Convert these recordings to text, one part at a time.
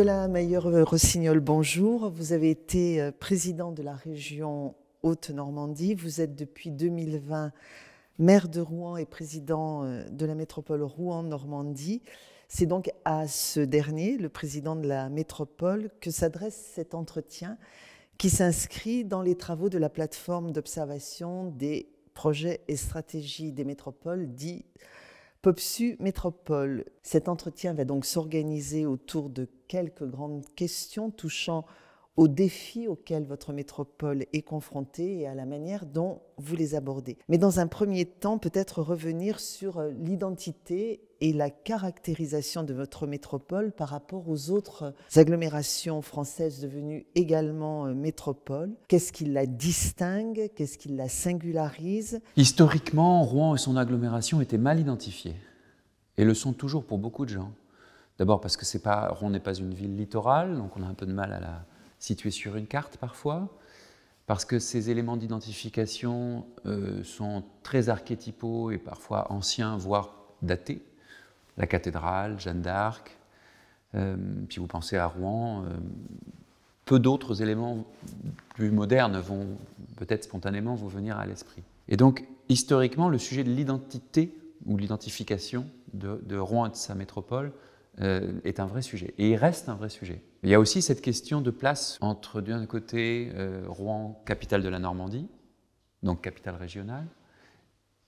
Nicolas Mailleur-Rossignol, bonjour. Vous avez été euh, président de la région Haute-Normandie. Vous êtes depuis 2020 maire de Rouen et président euh, de la métropole Rouen-Normandie. C'est donc à ce dernier, le président de la métropole, que s'adresse cet entretien qui s'inscrit dans les travaux de la plateforme d'observation des projets et stratégies des métropoles, dit Popsu Métropole. Cet entretien va donc s'organiser autour de quelques grandes questions touchant aux défis auxquels votre métropole est confrontée et à la manière dont vous les abordez. Mais dans un premier temps, peut-être revenir sur euh, l'identité et la caractérisation de votre métropole par rapport aux autres euh, agglomérations françaises devenues également euh, métropoles. Qu'est-ce qui la distingue Qu'est-ce qui la singularise Historiquement, Rouen et son agglomération étaient mal identifiées et le sont toujours pour beaucoup de gens. D'abord parce que pas, Rouen n'est pas une ville littorale, donc on a un peu de mal à la, situés sur une carte parfois, parce que ces éléments d'identification euh, sont très archétypaux et parfois anciens, voire datés. La cathédrale, Jeanne d'Arc, euh, puis si vous pensez à Rouen, euh, peu d'autres éléments plus modernes vont peut-être spontanément vous venir à l'esprit. Et donc, historiquement, le sujet de l'identité ou l'identification de, de Rouen et de sa métropole euh, est un vrai sujet. Et il reste un vrai sujet. Il y a aussi cette question de place entre, d'un côté, euh, Rouen, capitale de la Normandie, donc capitale régionale,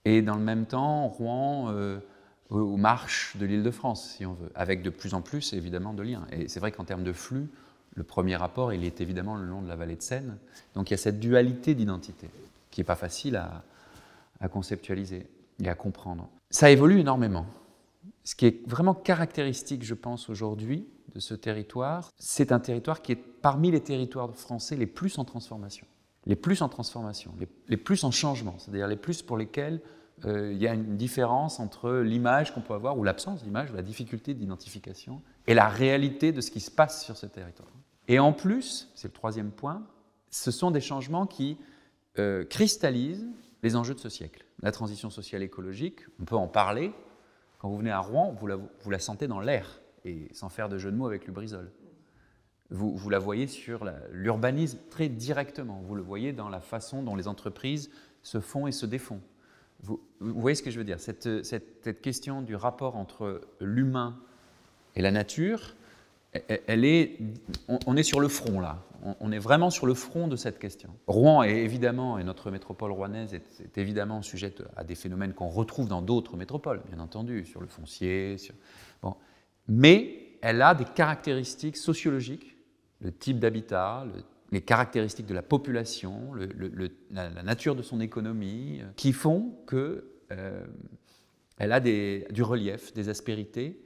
et dans le même temps, Rouen euh, marche de l'île de France, si on veut, avec de plus en plus, évidemment, de liens. Et c'est vrai qu'en termes de flux, le premier rapport, il est évidemment le long de la vallée de Seine. Donc il y a cette dualité d'identité qui n'est pas facile à conceptualiser et à comprendre. Ça évolue énormément. Ce qui est vraiment caractéristique, je pense, aujourd'hui de ce territoire, c'est un territoire qui est parmi les territoires français les plus en transformation, les plus en transformation, les, plus en changement, c'est-à-dire les plus pour lesquels euh, il y a une différence entre l'image qu'on peut avoir, ou l'absence d'image, ou la difficulté d'identification, et la réalité de ce qui se passe sur ce territoire. Et en plus, c'est le troisième point, ce sont des changements qui euh, cristallisent les enjeux de ce siècle. La transition sociale écologique, on peut en parler, quand vous venez à Rouen, vous la, sentez dans l'air, et sans faire de jeu de mots avec le Vous, vous la voyez sur l'urbanisme très directement, vous le voyez dans la façon dont les entreprises se font et se défont. Vous, voyez ce que je veux dire cette question du rapport entre l'humain et la nature, on, est sur le front là. On, est vraiment sur le front de cette question. Rouen est évidemment, et notre métropole rouennaise est, évidemment sujette à des phénomènes qu'on retrouve dans d'autres métropoles, bien entendu, sur le foncier. Mais elle a des caractéristiques sociologiques, le type d'habitat, les caractéristiques de la population, la, nature de son économie, euh, qui font que euh, elle a du relief, des aspérités,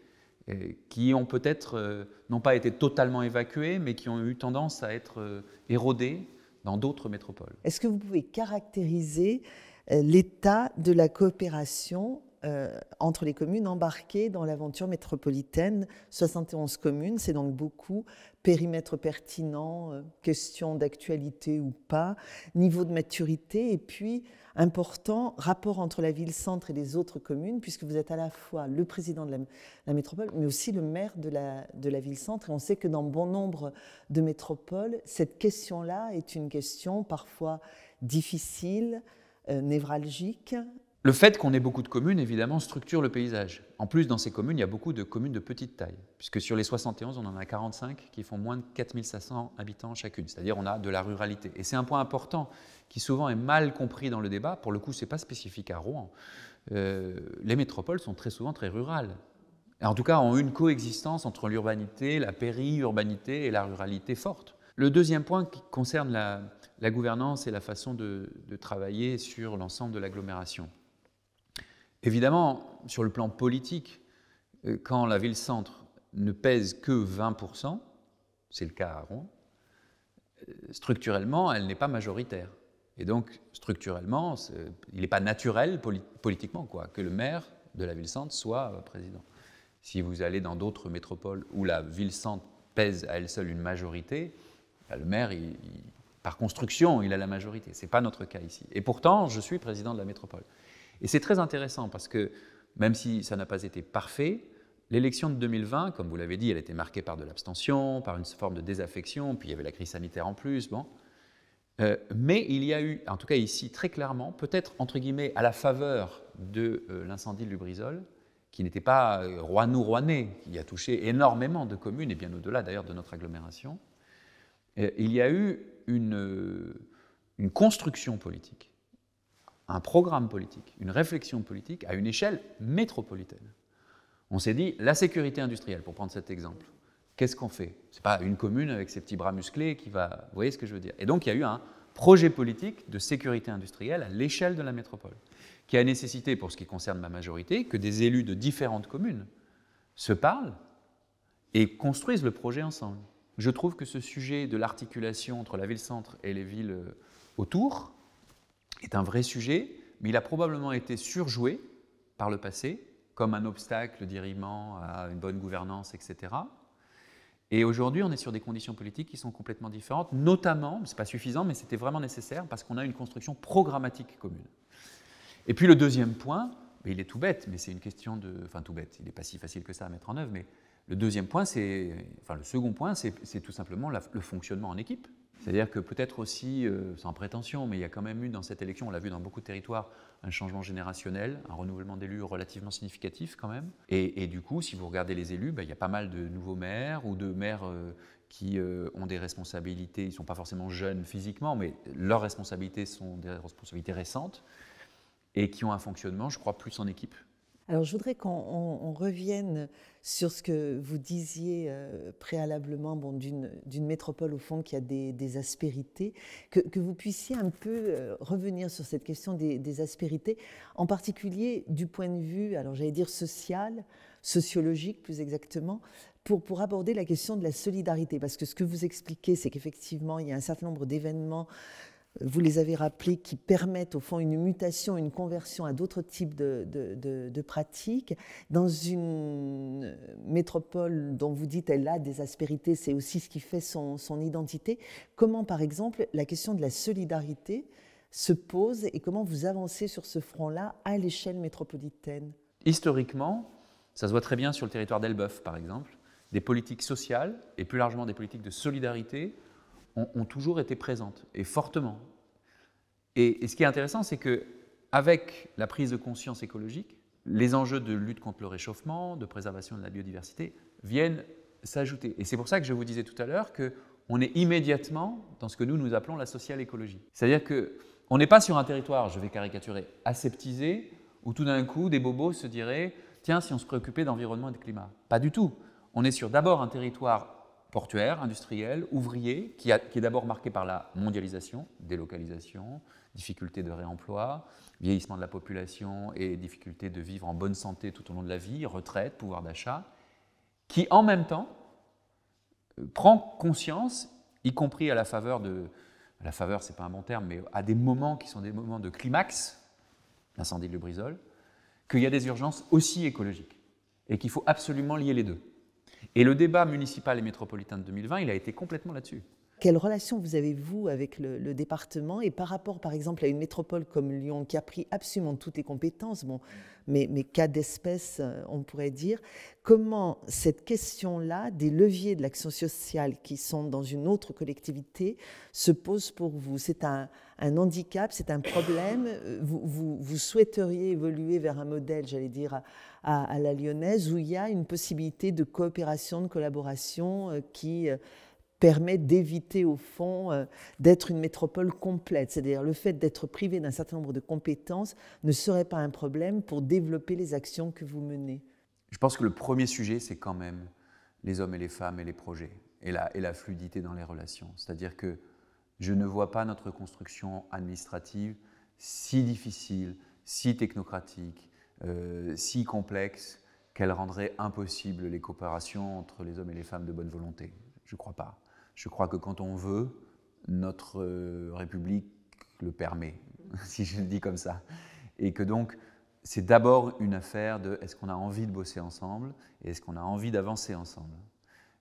euh, qui ont peut-être, euh, n'ont pas été totalement évacués, mais qui ont eu tendance à être euh, érodés dans d'autres métropoles. Est-ce que vous pouvez caractériser l'état de la coopération euh, entre les communes embarquées dans l'aventure métropolitaine. 71 communes, c'est donc beaucoup. Périmètre pertinent, euh, question d'actualité ou pas, niveau de maturité et puis, important, rapport entre la ville-centre et les autres communes, puisque vous êtes à la fois le président de la, métropole, mais aussi le maire de la, de la ville-centre. Et on sait que dans bon nombre de métropoles, cette question-là est une question parfois difficile, euh, névralgique, le fait qu'on ait beaucoup de communes, évidemment, structure le paysage. En plus, dans ces communes, il y a beaucoup de communes de petite taille, puisque sur les 71, on en a 45 qui font moins de 4500 habitants chacune, c'est-à-dire on a de la ruralité. Et c'est un point important qui souvent est mal compris dans le débat, pour le coup, ce n'est pas spécifique à Rouen. Euh, les métropoles sont très souvent très rurales, en tout cas ont une coexistence entre l'urbanité, la périurbanité et la ruralité forte. Le deuxième point qui concerne la, gouvernance et la façon de travailler sur l'ensemble de l'agglomération. Évidemment, sur le plan politique, euh, quand la ville-centre ne pèse que 20%, c'est le cas à Rouen, euh, structurellement, elle n'est pas majoritaire. Et donc, structurellement, il n'est pas naturel politiquement quoi, que le maire de la ville-centre soit euh, président. Si vous allez dans d'autres métropoles où la ville-centre pèse à elle seule une majorité, bah, le maire, par construction, il a la majorité. Ce n'est pas notre cas ici. Et pourtant, je suis président de la métropole. Et c'est très intéressant parce que même si ça n'a pas été parfait, l'élection de 2020, comme vous l'avez dit, elle était marquée par de l'abstention, par une forme de désaffection, puis il y avait la crise sanitaire en plus. Bon. Euh, mais il y a eu, en tout cas ici très clairement, peut-être entre guillemets à la faveur de euh, l'incendie de Lubrizol, qui n'était pas euh, roinou qui a touché énormément de communes et bien au-delà d'ailleurs de notre agglomération, euh, il y a eu une, une construction politique un programme politique, une réflexion politique à une échelle métropolitaine. On s'est dit, la sécurité industrielle, pour prendre cet exemple, qu'est-ce qu'on fait Ce n'est pas une commune avec ses petits bras musclés qui va... Vous voyez ce que je veux dire Et donc il y a eu un projet politique de sécurité industrielle à l'échelle de la métropole, qui a nécessité, pour ce qui concerne ma majorité, que des élus de différentes communes se parlent et construisent le projet ensemble. Je trouve que ce sujet de l'articulation entre la ville-centre et les villes autour c'est un vrai sujet, mais il a probablement été surjoué par le passé, comme un obstacle diriment, à une bonne gouvernance, etc. Et aujourd'hui, on est sur des conditions politiques qui sont complètement différentes, notamment, ce n'est pas suffisant, mais c'était vraiment nécessaire parce qu'on a une construction programmatique commune. Et puis le deuxième point, mais il est tout bête, mais c'est une question de. Enfin, tout bête, il n'est pas si facile que ça à mettre en œuvre, mais le deuxième point, c'est. Enfin, le second point, c'est tout simplement le fonctionnement en équipe. C'est-à-dire que peut-être aussi, euh, sans prétention, mais il y a quand même eu dans cette élection, on l'a vu dans beaucoup de territoires, un changement générationnel, un renouvellement d'élus relativement significatif quand même. Et, du coup, si vous regardez les élus, ben, il y a pas mal de nouveaux maires ou de maires euh, qui euh, ont des responsabilités, ils ne sont pas forcément jeunes physiquement, mais leurs responsabilités sont des responsabilités récentes et qui ont un fonctionnement, je crois, plus en équipe. Alors je voudrais qu'on revienne sur ce que vous disiez euh, préalablement bon, d'une métropole au fond qui a des, aspérités, que, vous puissiez un peu euh, revenir sur cette question des, aspérités, en particulier du point de vue, alors j'allais dire social, sociologique plus exactement, pour, pour aborder la question de la solidarité. Parce que ce que vous expliquez, c'est qu'effectivement, il y a un certain nombre d'événements vous les avez rappelés, qui permettent au fond une mutation, une conversion à d'autres types de, de, de, pratiques. Dans une métropole dont vous dites elle a des aspérités, c'est aussi ce qui fait son, son, identité. Comment, par exemple, la question de la solidarité se pose et comment vous avancez sur ce front-là à l'échelle métropolitaine Historiquement, ça se voit très bien sur le territoire d'Elbeuf, par exemple, des politiques sociales et plus largement des politiques de solidarité ont, toujours été présentes, et fortement. Et, ce qui est intéressant, c'est que avec la prise de conscience écologique, les enjeux de lutte contre le réchauffement, de préservation de la biodiversité, viennent s'ajouter. Et c'est pour ça que je vous disais tout à l'heure que on est immédiatement dans ce que nous, nous appelons la sociale écologie. C'est-à-dire qu'on n'est pas sur un territoire, je vais caricaturer, aseptisé, où tout d'un coup, des bobos se diraient Tiens, si on se préoccupait d'environnement et de climat. Pas du tout. On est sur d'abord un territoire portuaire, industriel, ouvrier, qui, est d'abord marqué par la mondialisation, délocalisation, difficulté de réemploi, vieillissement de la population et difficulté de vivre en bonne santé tout au long de la vie, retraite, pouvoir d'achat, qui en même temps euh, prend conscience, y compris à la faveur de, à la faveur c'est pas un bon terme, mais à des moments qui sont des moments de climax, l'incendie de Lubrizol, qu'il y a des urgences aussi écologiques et qu'il faut absolument lier les deux. Et le débat municipal et métropolitain de 2020, il a été complètement là-dessus. Quelle relation vous avez, vous, avec le, le, département et par rapport, par exemple, à une métropole comme Lyon qui a pris absolument toutes les compétences, bon, mais, mais cas d'espèce, euh, on pourrait dire, comment cette question-là, des leviers de l'action sociale qui sont dans une autre collectivité, se pose pour vous C'est un, un handicap, c'est un problème. Euh, vous, souhaiteriez évoluer vers un modèle, j'allais dire, à, la lyonnaise, où il y a une possibilité de coopération, de collaboration euh, qui euh, permet d'éviter, au fond, d'être une métropole complète. C'est-à-dire le fait d'être privé d'un certain nombre de compétences ne serait pas un problème pour développer les actions que vous menez. Je pense que le premier sujet, c'est quand même les hommes et les femmes et les projets et la, et la fluidité dans les relations. C'est-à-dire que je ne vois pas notre construction administrative si difficile, si technocratique, euh, si complexe qu'elle rendrait impossible les coopérations entre les hommes et les femmes de bonne volonté. Je ne crois pas. Je crois que quand on veut, notre euh, République le permet, si je le dis comme ça. Et que donc, c'est d'abord une affaire de est-ce qu'on a envie de bosser ensemble et est-ce qu'on a envie d'avancer ensemble.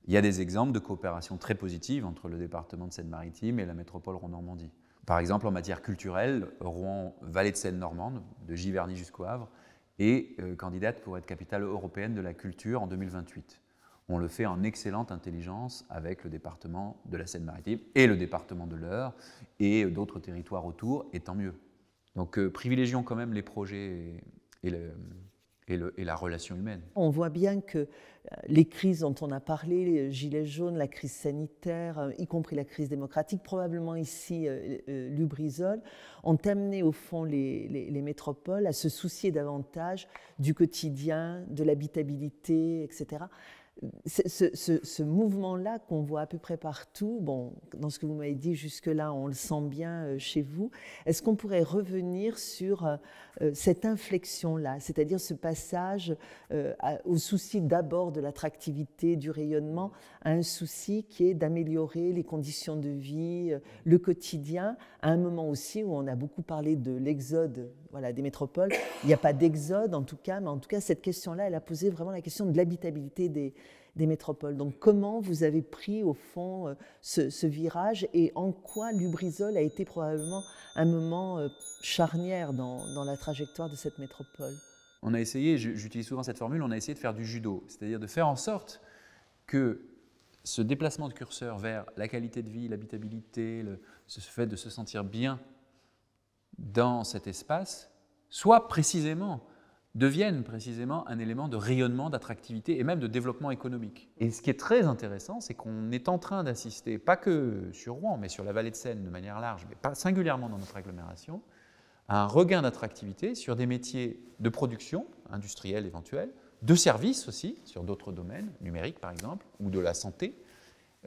Il y a des exemples de coopération très positive entre le département de Seine-Maritime et la métropole Rouen-Normandie. Par exemple, en matière culturelle, Rouen, vallée de Seine-Normande, de Giverny jusqu'au Havre, est euh, candidate pour être capitale européenne de la culture en 2028. On le fait en excellente intelligence avec le département de la Seine-Maritime et le département de l'Eure et d'autres territoires autour, et tant mieux. Donc euh, privilégions quand même les projets et le, et, la relation humaine. On voit bien que euh, les crises dont on a parlé, les gilets jaunes, la crise sanitaire, euh, y compris la crise démocratique, probablement ici euh, Lubrizol, ont amené au fond les, métropoles à se soucier davantage du quotidien, de l'habitabilité, etc ce, ce, mouvement-là qu'on voit à peu près partout, bon, dans ce que vous m'avez dit jusque-là, on le sent bien euh, chez vous, est-ce qu'on pourrait revenir sur euh, euh, cette inflexion-là, c'est-à-dire ce passage au souci d'abord de l'attractivité, du rayonnement, à un souci qui est d'améliorer les conditions de vie, le quotidien, à un moment aussi où on a beaucoup parlé de l'exode voilà, des métropoles. Il n'y a pas d'exode en tout cas, mais en tout cas, cette question-là, elle a posé vraiment la question de l'habitabilité des, métropoles. Donc comment vous avez pris au fond euh, ce, virage et en quoi Lubrizol a été probablement un moment euh, charnière dans, dans la trajectoire de cette métropole On a essayé, j'utilise souvent cette formule, on a essayé de faire du judo, c'est-à-dire de faire en sorte que ce déplacement de curseur vers la qualité de vie, l'habitabilité, le, ce fait de se sentir bien dans cet espace, soit précisément, deviennent précisément un élément de rayonnement, d'attractivité et même de développement économique. Et ce qui est très intéressant, c'est qu'on est en train d'assister, pas que sur Rouen, mais sur la vallée de Seine de manière large, mais pas singulièrement dans notre agglomération, à un regain d'attractivité sur des métiers de production, industriels éventuels, de services aussi, sur d'autres domaines, numériques par exemple, ou de la santé,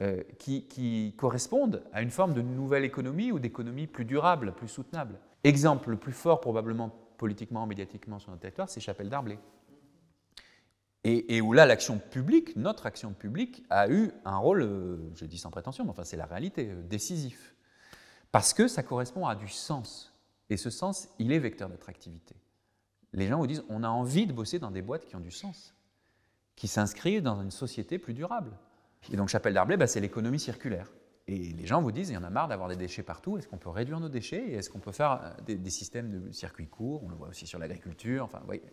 euh, qui, correspondent à une forme de nouvelle économie ou d'économie plus durable, plus soutenable. Exemple le plus fort probablement politiquement, médiatiquement sur notre territoire, c'est Chapelle d'Arblay. Et, où là, l'action publique, notre action publique, a eu un rôle, euh, je dis sans prétention, mais enfin c'est la réalité, euh, décisif. Parce que ça correspond à du sens. Et ce sens, il est vecteur d'attractivité. Les gens vous disent, on a envie de bosser dans des boîtes qui ont du sens, qui s'inscrivent dans une société plus durable. Et donc Chapelle d'Arblay, bah, c'est l'économie circulaire. Et les gens vous disent, il y en a marre d'avoir des déchets partout, est-ce qu'on peut réduire nos déchets et est-ce qu'on peut faire euh, des, systèmes de circuits courts On le voit aussi sur l'agriculture, enfin, voyez,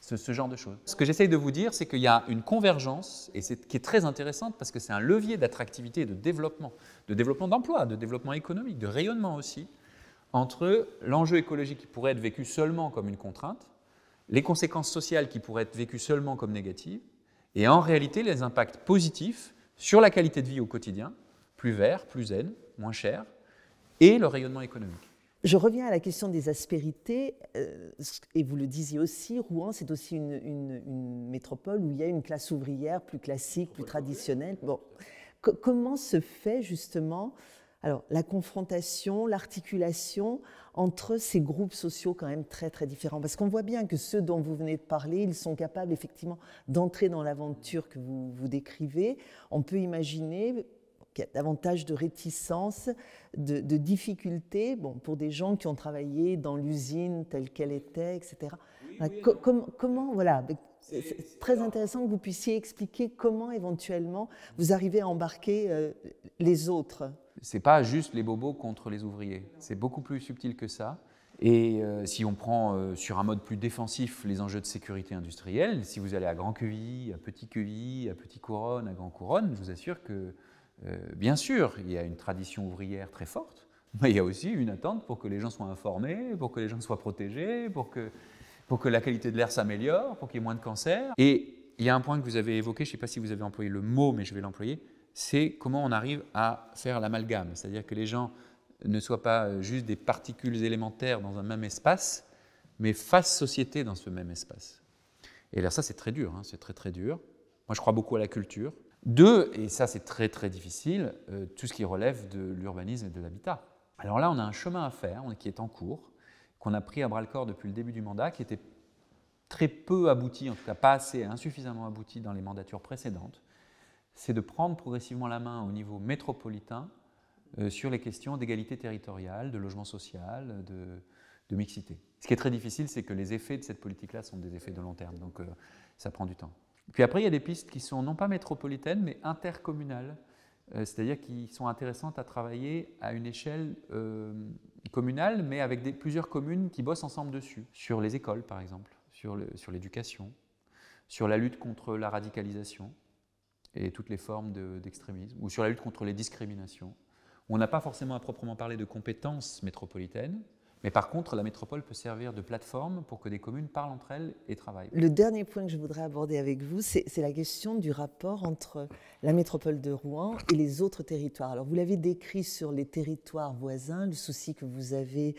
ce, genre de choses. Ce que j'essaye de vous dire, c'est qu'il y a une convergence, et c'est qui est très intéressante parce que c'est un levier d'attractivité et de développement, de développement d'emploi, de développement économique, de rayonnement aussi, entre l'enjeu écologique qui pourrait être vécu seulement comme une contrainte, les conséquences sociales qui pourraient être vécues seulement comme négatives, et en réalité les impacts positifs sur la qualité de vie au quotidien, plus vert, plus zen, moins cher, et le rayonnement économique. Je reviens à la question des aspérités, euh, et vous le disiez aussi, Rouen, c'est aussi une, métropole où il y a une classe ouvrière plus classique, plus traditionnelle. Bon. comment se fait justement alors, la confrontation, l'articulation entre ces groupes sociaux quand même très très différents, parce qu'on voit bien que ceux dont vous venez de parler, ils sont capables effectivement d'entrer dans l'aventure que vous, vous décrivez. On peut imaginer qu'il y a davantage de réticence, de, difficultés, bon, pour des gens qui ont travaillé dans l'usine telle qu'elle était, etc. Bah, comment, voilà, c'est très intéressant que vous puissiez expliquer comment éventuellement vous arrivez à embarquer euh, les autres. C'est pas juste les bobos contre les ouvriers, c'est beaucoup plus subtil que ça. Et euh, si on prend euh, sur un mode plus défensif les enjeux de sécurité industrielle, si vous allez à Grand Queville, à Petit Queville, à Petit Couronne, à Grand Couronne, je vous assure que, bien sûr, il y a une tradition ouvrière très forte, mais il y a aussi une attente pour que les gens soient informés, pour que les gens soient protégés, pour que pour que la qualité de l'air s'améliore, pour qu'il y ait moins de cancer. Et il y a un point que vous avez évoqué, je ne sais pas si vous avez employé le mot, mais je vais l'employer, c'est comment on arrive à faire l'amalgame, c'est-à-dire que les gens ne soient pas euh, juste des particules élémentaires dans un même espace, mais fassent société dans ce même espace. Et là, ça, c'est très dur, hein, c'est très très dur. Moi, je crois beaucoup à la culture. Deux, et ça, c'est très très difficile, euh, tout ce qui relève de l'urbanisme et de l'habitat. Alors là, on a un chemin à faire, qui est en cours qu'on a pris à bras-le-corps depuis le début du mandat, qui était très peu abouti, en tout cas pas assez, insuffisamment abouti dans les mandatures précédentes, c'est de prendre progressivement la main au niveau métropolitain euh, sur les questions d'égalité territoriale, de logement social, de, mixité. Ce qui est très difficile, c'est que les effets de cette politique-là sont des effets de long terme, donc euh, ça prend du temps. Puis après, il y a des pistes qui sont non pas métropolitaines, mais intercommunales. Euh, c'est-à-dire qui sont intéressantes à travailler à une échelle euh, communale, mais avec des, plusieurs communes qui bossent ensemble dessus, sur les écoles par exemple, sur l'éducation, sur, la lutte contre la radicalisation et toutes les formes d'extrémisme, ou sur la lutte contre les discriminations. On n'a pas forcément à proprement parler de compétences métropolitaines, mais par contre, la métropole peut servir de plateforme pour que des communes parlent entre elles et travaillent. Le dernier point que je voudrais aborder avec vous, c'est la question du rapport entre la métropole de Rouen et les autres territoires. Alors, vous l'avez décrit sur les territoires voisins, le souci que vous avez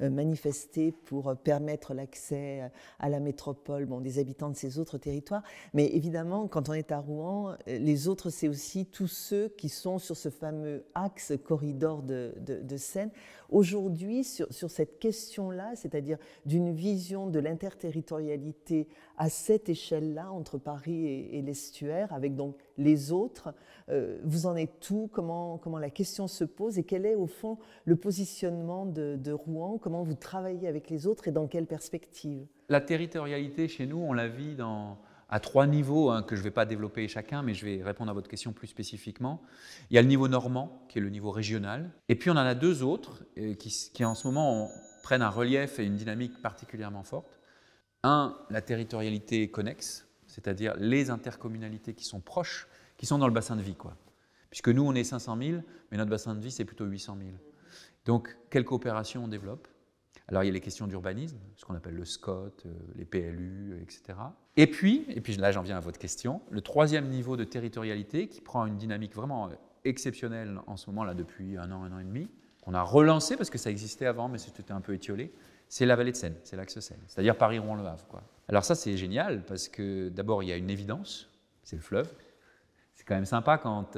euh, manifesté pour euh, permettre l'accès à la métropole bon, des habitants de ces autres territoires. Mais évidemment, quand on est à Rouen, euh, les autres, c'est aussi tous ceux qui sont sur ce fameux axe corridor de, Seine. Aujourd'hui, sur cette question-là, c'est-à-dire d'une vision de l'interterritorialité à cette échelle-là, entre Paris et, l'estuaire, avec donc les autres, euh, vous en êtes tout comment, comment la question se pose et quel est au fond le positionnement de Rouen Comment vous travaillez avec les autres et dans quelle perspective La territorialité chez nous, on la vit dans à trois niveaux hein, que je ne vais pas développer chacun, mais je vais répondre à votre question plus spécifiquement. Il y a le niveau normand, qui est le niveau régional, et puis on en a deux autres euh, qui, en ce moment prennent un relief et une dynamique particulièrement forte. Un, la territorialité connexe, c'est-à-dire les intercommunalités qui sont proches, qui sont dans le bassin de vie, quoi. Puisque nous, on est 500 000, mais notre bassin de vie, c'est plutôt 800 000. Donc, quelle coopération on développe alors il y a les questions d'urbanisme, ce qu'on appelle le SCOT, euh, les PLU, etc. Euh, et puis, et puis là j'en viens à votre question, le troisième niveau de territorialité qui prend une dynamique vraiment euh, exceptionnelle en ce moment, là depuis un an, un an et demi, qu'on a relancé parce que ça existait avant mais c'était un peu étiolé, c'est la vallée de Seine, c'est l'axe Seine, c'est-à-dire Paris-Rouen-Le Havre. Quoi. Alors ça c'est génial parce que d'abord il y a une évidence, c'est le fleuve. C'est quand même sympa quand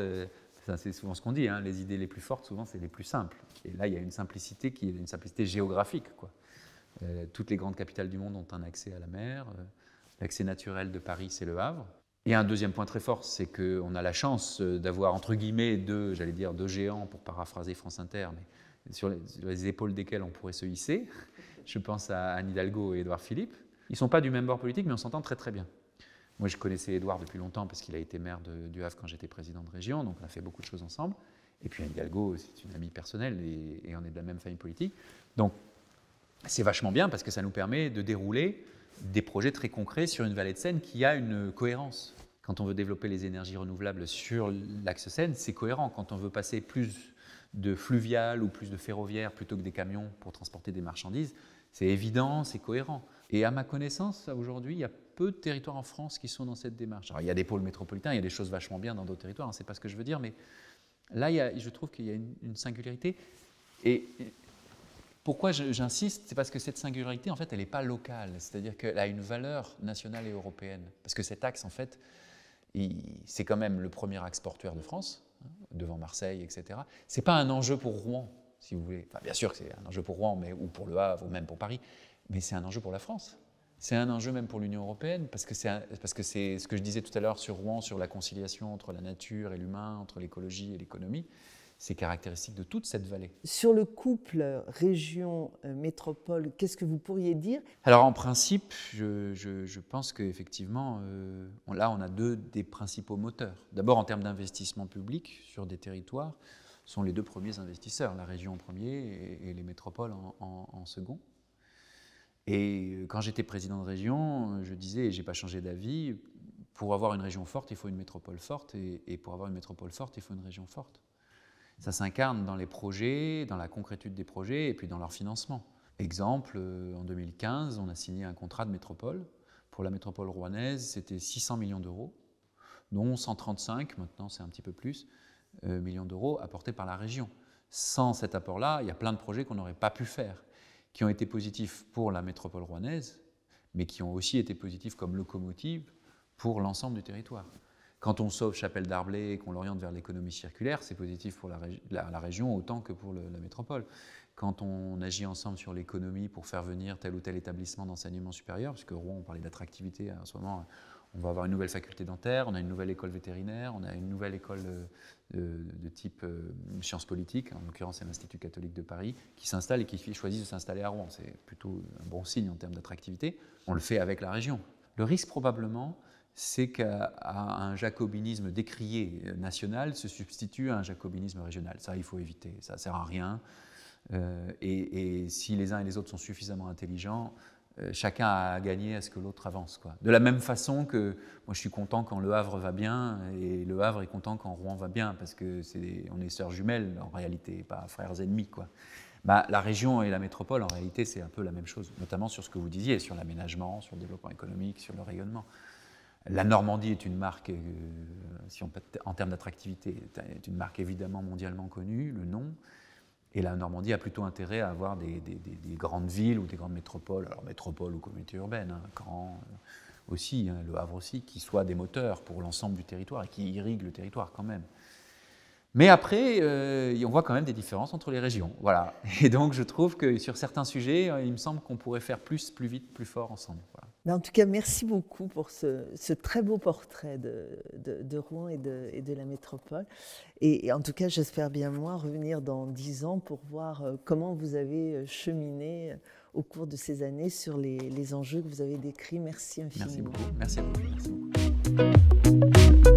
c'est souvent ce qu'on dit, hein. les idées les plus fortes, souvent c'est les plus simples. Et là, il y a une simplicité qui est une simplicité géographique. Euh, toutes les grandes capitales du monde ont un accès à la mer. Euh, l'accès naturel de Paris, c'est le Havre. Et un deuxième point très fort, c'est qu'on a la chance euh, d'avoir, entre guillemets, deux, j'allais dire, deux géants, pour paraphraser France Inter, mais sur les, épaules desquels on pourrait se hisser. Je pense à Anne Hidalgo et Édouard Philippe. Ils ne sont pas du même bord politique, mais on s'entend très très bien. Moi, je connaissais Édouard depuis longtemps parce qu'il a été maire du Havre quand j'étais président de région, donc on a fait beaucoup de choses ensemble. Et puis Hidalgo, c'est une amie personnelle et, on est de la même famille politique. Donc, c'est vachement bien parce que ça nous permet de dérouler des projets très concrets sur une vallée de Seine qui a une cohérence. Quand on veut développer les énergies renouvelables sur l'axe Seine, c'est cohérent. Quand on veut passer plus de fluvial ou plus de ferroviaire plutôt que des camions pour transporter des marchandises, c'est évident, c'est cohérent. Et à ma connaissance, aujourd'hui, il n'y a peu de territoires en France qui sont dans cette démarche. Alors, il y a des pôles métropolitains, il y a des choses vachement bien dans d'autres territoires, hein, c'est pas ce que je veux dire, mais là, je trouve qu'il y a une, singularité. Et, pourquoi j'insiste C'est parce que cette singularité, en fait, elle n'est pas locale, c'est-à-dire qu'elle a une valeur nationale et européenne. Parce que cet axe, en fait, c'est quand même le premier axe portuaire de France, hein, devant Marseille, etc. C'est pas un enjeu pour Rouen, si vous voulez. bien sûr que c'est un enjeu pour Rouen, mais, ou pour Le Havre, ou même pour Paris, mais c'est un enjeu pour la France. C'est un enjeu même pour l'Union européenne, parce que c'est ce que je disais tout à l'heure sur Rouen, sur la conciliation entre la nature et l'humain, entre l'écologie et l'économie. C'est caractéristique de toute cette vallée. Sur le couple région-métropole, euh, qu'est-ce que vous pourriez dire Alors en principe, je, pense qu'effectivement, euh, là, on a deux des principaux moteurs. D'abord en termes d'investissement public sur des territoires, sont les deux premiers investisseurs, la région en premier et, les métropoles en second. Et euh, quand j'étais président de région, euh, je disais, et je n'ai pas changé d'avis, pour avoir une région forte, il faut une métropole forte, et, pour avoir une métropole forte, il faut une région forte. Ça s'incarne dans les projets, dans la concrétude des projets, et puis dans leur financement. Exemple, euh, en 2015, on a signé un contrat de métropole. Pour la métropole rouennaise, c'était 600 millions d'euros, dont 135, maintenant c'est un petit peu plus, millions d'euros apportés par la région. Sans cet apport-là, il y a plein de projets qu'on n'aurait pas pu faire qui ont été positifs pour la métropole rouennaise, mais qui ont aussi été positifs comme locomotive pour l'ensemble du territoire. Quand on sauve Chapelle d'Arblay et qu'on l'oriente vers l'économie circulaire, c'est positif pour la, région autant que pour la métropole. Quand on agit ensemble sur l'économie pour faire venir tel ou tel établissement d'enseignement supérieur, puisque Rouen, on parlait d'attractivité hein, en ce moment, on va avoir une nouvelle faculté dentaire, on a une nouvelle école vétérinaire, on a une nouvelle école euh, de, type euh, sciences politiques, en l'occurrence c'est l'Institut catholique de Paris, qui s'installe et qui choisit de s'installer à Rouen. C'est plutôt un bon signe en termes d'attractivité. On le fait avec la région. Le risque probablement, c'est qu'un jacobinisme décrié euh, national se substitue à un jacobinisme régional. Ça, il faut éviter, ça ne sert à rien. et si les uns et les autres sont suffisamment intelligents, euh, chacun a gagné à ce que l'autre avance. Quoi. De la même façon que moi je suis content quand Le Havre va bien et Le Havre est content quand Rouen va bien parce que est on est sœurs jumelles en réalité, pas frères ennemis. Quoi. Bah, la région et la métropole en réalité c'est un peu la même chose, notamment sur ce que vous disiez, sur l'aménagement, sur le développement économique, sur le rayonnement. La Normandie est une marque, euh, si on en termes d'attractivité, est une marque évidemment mondialement connue, le nom. Et la Normandie a plutôt intérêt à avoir des, grandes villes ou des grandes métropoles, alors métropoles ou communautés urbaines, Grand hein, euh, aussi, hein, le Havre aussi, qui soient des moteurs pour l'ensemble du territoire et qui irriguent le territoire quand même. Mais après, euh, on voit quand même des différences entre les régions. Voilà. Et donc, je trouve que sur certains sujets, euh, il me semble qu'on pourrait faire plus, plus vite, plus fort ensemble en tout cas, merci beaucoup pour ce, très beau portrait de, Rouen et de, la métropole. Et, en tout cas, j'espère bien moi revenir dans dix ans pour voir euh, comment vous avez euh, cheminé euh, au cours de ces années sur les, enjeux que vous avez décrits. Merci infiniment. Merci beaucoup. Merci beaucoup.